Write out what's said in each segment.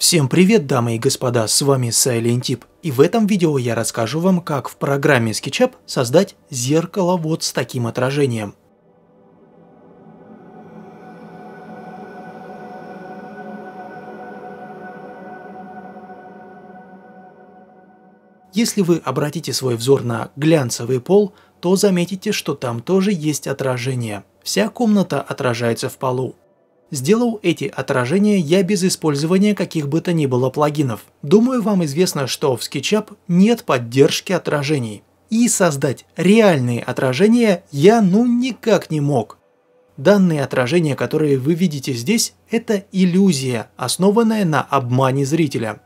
Всем привет, дамы и господа, с вами Silent Tip, и в этом видео я расскажу вам, как в программе SketchUp создать зеркало вот с таким отражением. Если вы обратите свой взор на глянцевый пол, то заметите, что там тоже есть отражение. Вся комната отражается в полу. Сделал эти отражения я без использования каких бы то ни было плагинов. Думаю, вам известно, что в SketchUp нет поддержки отражений. И создать реальные отражения я ну никак не мог. Данные отражения, которые вы видите здесь, это иллюзия, основанная на обмане зрителя.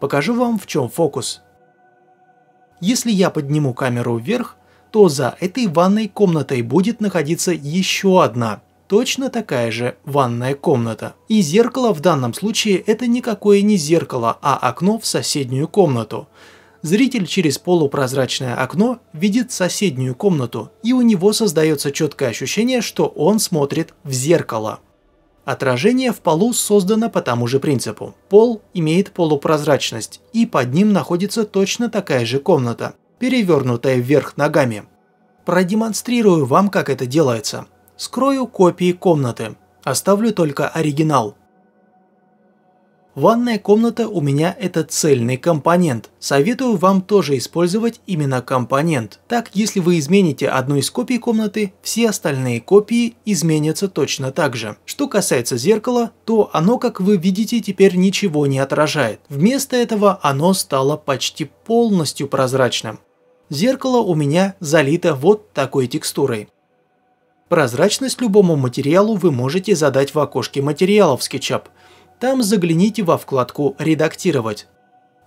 Покажу вам в чем фокус. Если я подниму камеру вверх, то за этой ванной комнатой будет находиться еще одна – точно такая же ванная комната. И зеркало в данном случае это никакое не зеркало, а окно в соседнюю комнату. Зритель через полупрозрачное окно видит соседнюю комнату, и у него создается четкое ощущение, что он смотрит в зеркало. Отражение в полу создано по тому же принципу. Пол имеет полупрозрачность, и под ним находится точно такая же комната, перевернутая вверх ногами. Продемонстрирую вам, как это делается. Скрою копии комнаты. Оставлю только оригинал. Ванная комната у меня это цельный компонент. Советую вам тоже использовать именно компонент. Так, если вы измените одну из копий комнаты, все остальные копии изменятся точно так же. Что касается зеркала, то оно, как вы видите, теперь ничего не отражает. Вместо этого оно стало почти полностью прозрачным. Зеркало у меня залито вот такой текстурой. Прозрачность любому материалу вы можете задать в окошке материалов SketchUp. Там загляните во вкладку «Редактировать».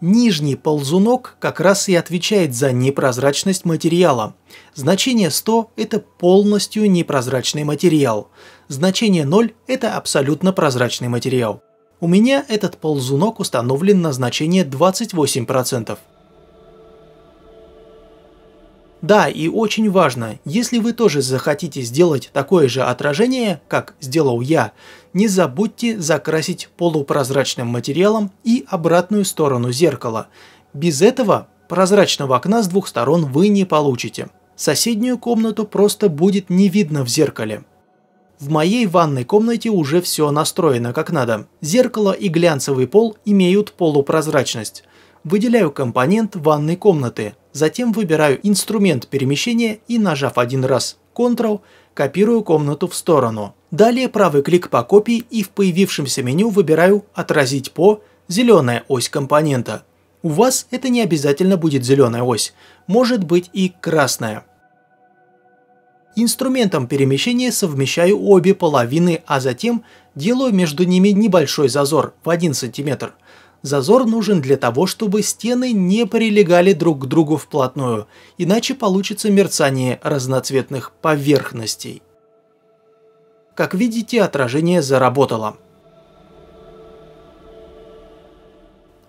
Нижний ползунок как раз и отвечает за непрозрачность материала. Значение 100 – это полностью непрозрачный материал. Значение 0 – это абсолютно прозрачный материал. У меня этот ползунок установлен на значение 28%. Да, и очень важно, если вы тоже захотите сделать такое же отражение, как сделал я, не забудьте закрасить полупрозрачным материалом и обратную сторону зеркала. Без этого прозрачного окна с двух сторон вы не получите. Соседнюю комнату просто будет не видно в зеркале. В моей ванной комнате уже все настроено как надо. Зеркало и глянцевый пол имеют полупрозрачность. Выделяю компонент ванной комнаты – Затем выбираю инструмент перемещения и, нажав один раз Ctrl, копирую комнату в сторону. Далее правый клик по копии и в появившемся меню выбираю «Отразить по» зеленая ось компонента. У вас это не обязательно будет зеленая ось, может быть и красная. Инструментом перемещения совмещаю обе половины, а затем делаю между ними небольшой зазор в 1 сантиметр. Зазор нужен для того, чтобы стены не прилегали друг к другу вплотную, иначе получится мерцание разноцветных поверхностей. Как видите, отражение заработало.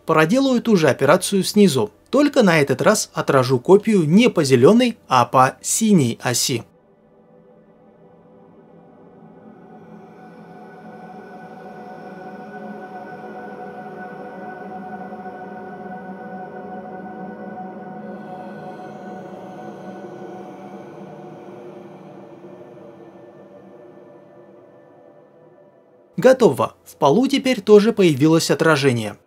Проделаю ту же операцию снизу, только на этот раз отражу копию не по зеленой, а по синей оси. Готово, в полу теперь тоже появилось отражение.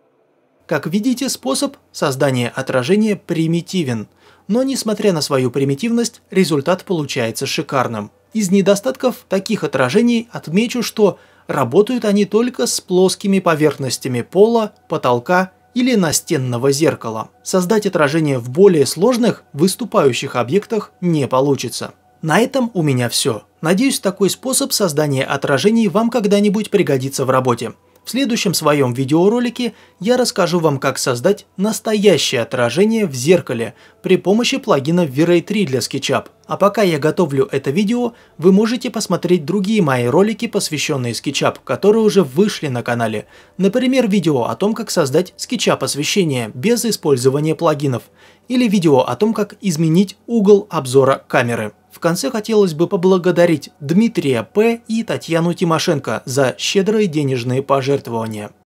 Как видите, способ создания отражения примитивен, но несмотря на свою примитивность, результат получается шикарным. Из недостатков таких отражений отмечу, что работают они только с плоскими поверхностями пола, потолка или настенного зеркала. Создать отражение в более сложных, выступающих объектах не получится. На этом у меня все. Надеюсь, такой способ создания отражений вам когда-нибудь пригодится в работе. В следующем своем видеоролике я расскажу вам, как создать настоящее отражение в зеркале при помощи плагина V-Ray 3 для SketchUp. А пока я готовлю это видео, вы можете посмотреть другие мои ролики, посвященные SketchUp, которые уже вышли на канале. Например, видео о том, как создать SketchUp освещение без использования плагинов. Или видео о том, как изменить угол обзора камеры. В конце хотелось бы поблагодарить Дмитрия П. и Татьяну Тимошенко за щедрые денежные пожертвования.